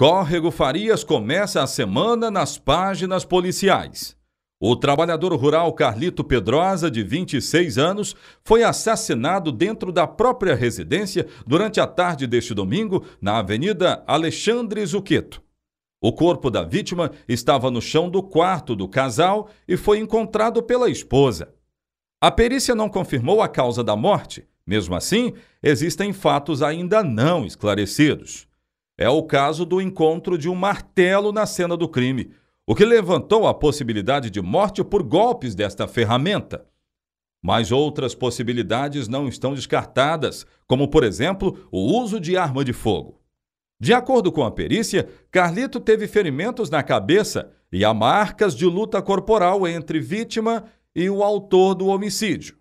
Córrego Farias começa a semana nas páginas policiais. O trabalhador rural Carlito Pedrosa, de 26 anos, foi assassinado dentro da própria residência durante a tarde deste domingo, na Avenida Alexandre Zuqueto. O corpo da vítima estava no chão do quarto do casal e foi encontrado pela esposa. A perícia não confirmou a causa da morte, mesmo assim, existem fatos ainda não esclarecidos é o caso do encontro de um martelo na cena do crime, o que levantou a possibilidade de morte por golpes desta ferramenta. Mas outras possibilidades não estão descartadas, como, por exemplo, o uso de arma de fogo. De acordo com a perícia, Carlito teve ferimentos na cabeça e há marcas de luta corporal entre vítima e o autor do homicídio.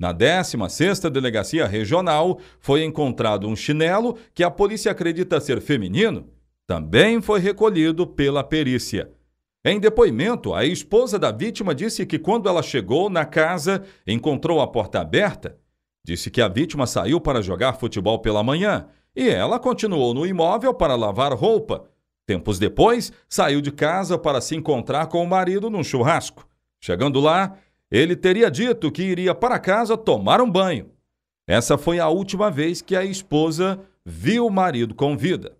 Na 16ª Delegacia Regional, foi encontrado um chinelo que a polícia acredita ser feminino, também foi recolhido pela perícia. Em depoimento, a esposa da vítima disse que quando ela chegou na casa, encontrou a porta aberta. Disse que a vítima saiu para jogar futebol pela manhã e ela continuou no imóvel para lavar roupa. Tempos depois, saiu de casa para se encontrar com o marido num churrasco. Chegando lá, ele teria dito que iria para casa tomar um banho. Essa foi a última vez que a esposa viu o marido com vida.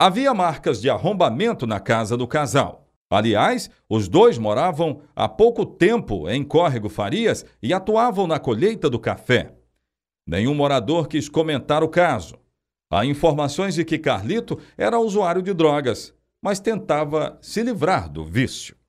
Havia marcas de arrombamento na casa do casal. Aliás, os dois moravam há pouco tempo em Córrego Farias e atuavam na colheita do café. Nenhum morador quis comentar o caso. Há informações de que Carlito era usuário de drogas, mas tentava se livrar do vício.